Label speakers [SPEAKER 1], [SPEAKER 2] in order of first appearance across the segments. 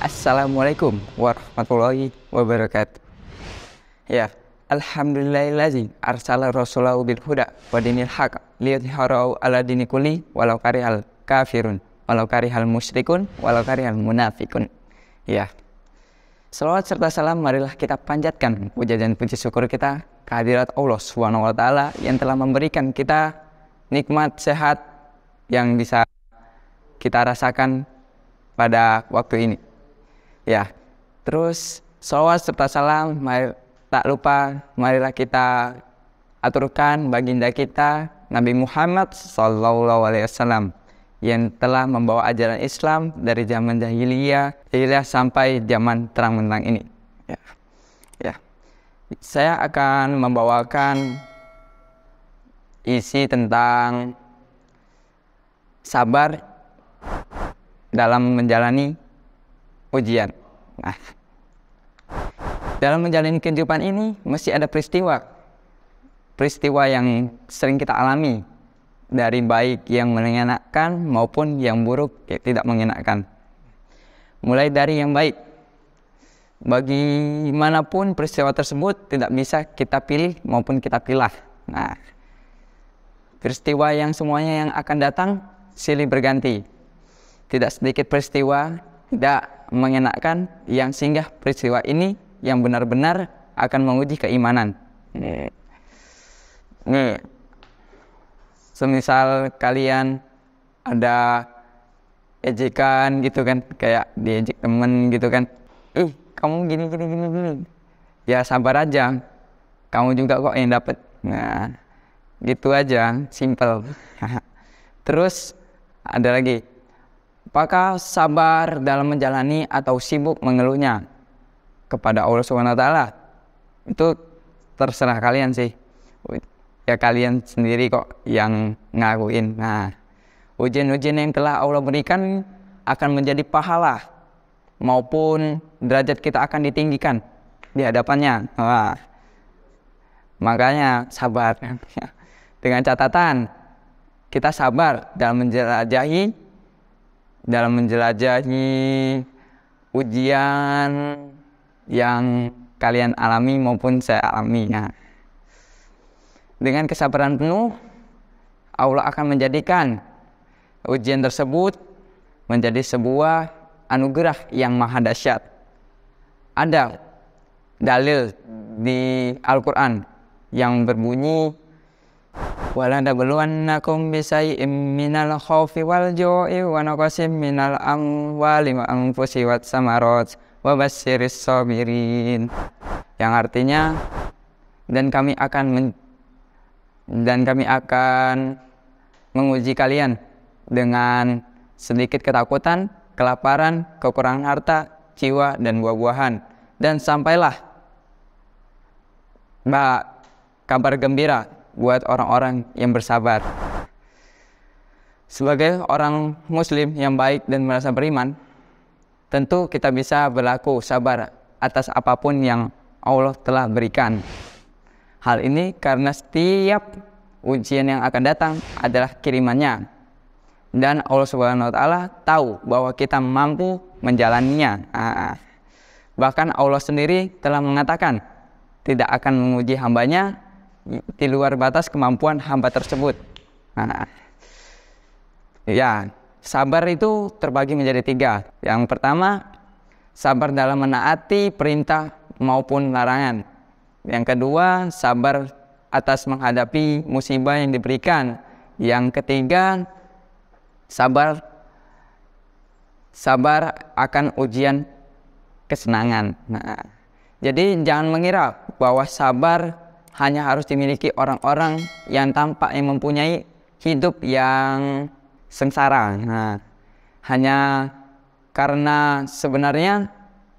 [SPEAKER 1] Assalamualaikum warahmatullahi wabarakatuh. Ya, Alhamdulillahilazim. arsala rasulahu bil huda wa dinil haq liyudhharahu ala dini kulli walau karihal kafirun walau karihal musyrikun walau karihal munafikun. Ya. Selawat serta salam marilah kita panjatkan puja dan puji syukur kita kehadirat Allah Subhanahu wa taala yang telah memberikan kita nikmat sehat yang bisa kita rasakan pada waktu ini. Ya. Terus sholawat serta salam mari, tak lupa marilah kita aturkan baginda kita Nabi Muhammad sallallahu alaihi wasallam yang telah membawa ajaran Islam dari zaman jahiliyah, jahiliyah sampai zaman terang menang ini. Ya. ya. Saya akan membawakan isi tentang sabar dalam menjalani ujian. Nah, dalam menjalani kehidupan ini mesti ada peristiwa. Peristiwa yang sering kita alami dari baik yang menyenangkan maupun yang buruk yang tidak menyenangkan. Mulai dari yang baik. Bagaimanapun peristiwa tersebut tidak bisa kita pilih maupun kita pilah. Nah, peristiwa yang semuanya yang akan datang silih berganti. Tidak sedikit peristiwa, tidak mengenakan yang singgah peristiwa ini yang benar-benar akan menguji keimanan. Nih. Nih. Semisal kalian ada ejekan gitu kan, kayak diejek temen gitu kan. Ih, kamu gini gini gini gini. Ya sabar aja. Kamu juga kok yang dapat. Nah, gitu aja, simple. Terus ada lagi Apakah sabar dalam menjalani atau sibuk mengeluhnya kepada Allah Subhanahu taala? Itu terserah kalian sih. Ya kalian sendiri kok yang ngakuin. Nah, ujian-ujian yang telah Allah berikan akan menjadi pahala maupun derajat kita akan ditinggikan di hadapannya. Wah. Makanya sabar. Dengan catatan kita sabar dalam menjelajahi dalam menjelajahi ujian yang kalian alami maupun saya alami. Nah, dengan kesabaran penuh, Allah akan menjadikan ujian tersebut menjadi sebuah anugerah yang maha dahsyat. Ada dalil di Al-Quran yang berbunyi ولنبلونكم بشيء من الخوف والجوع ونقص من الأموال والأنفس والثمرات وبشر الصابرين yang artinya dan kami akan men, dan kami akan menguji kalian dengan sedikit ketakutan, kelaparan, kekurangan harta, jiwa dan buah-buahan dan sampailah mbak kabar gembira buat orang-orang yang bersabar. Sebagai orang muslim yang baik dan merasa beriman, tentu kita bisa berlaku sabar atas apapun yang Allah telah berikan. Hal ini karena setiap ujian yang akan datang adalah kirimannya. Dan Allah Subhanahu wa taala tahu bahwa kita mampu menjalaninya. Ah, ah. Bahkan Allah sendiri telah mengatakan tidak akan menguji hambanya di luar batas kemampuan hamba tersebut. Nah, ya, sabar itu terbagi menjadi tiga. Yang pertama, sabar dalam menaati perintah maupun larangan. Yang kedua, sabar atas menghadapi musibah yang diberikan. Yang ketiga, sabar sabar akan ujian kesenangan. Nah, jadi jangan mengira bahwa sabar hanya harus dimiliki orang-orang yang tampak yang mempunyai hidup yang sengsara. Nah, hanya karena sebenarnya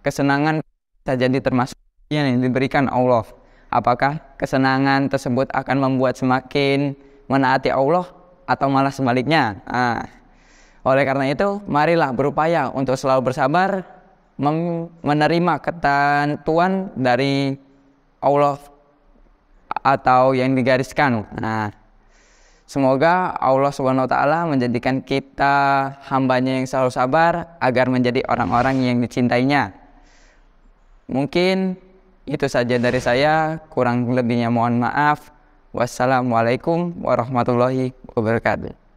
[SPEAKER 1] kesenangan bisa jadi termasuk yang diberikan Allah. Apakah kesenangan tersebut akan membuat semakin menaati Allah atau malah sebaliknya? Nah, oleh karena itu, marilah berupaya untuk selalu bersabar menerima ketentuan dari Allah atau yang digariskan. Nah, semoga Allah Subhanahu taala menjadikan kita hambanya yang selalu sabar agar menjadi orang-orang yang dicintainya. Mungkin itu saja dari saya, kurang lebihnya mohon maaf. Wassalamualaikum warahmatullahi wabarakatuh.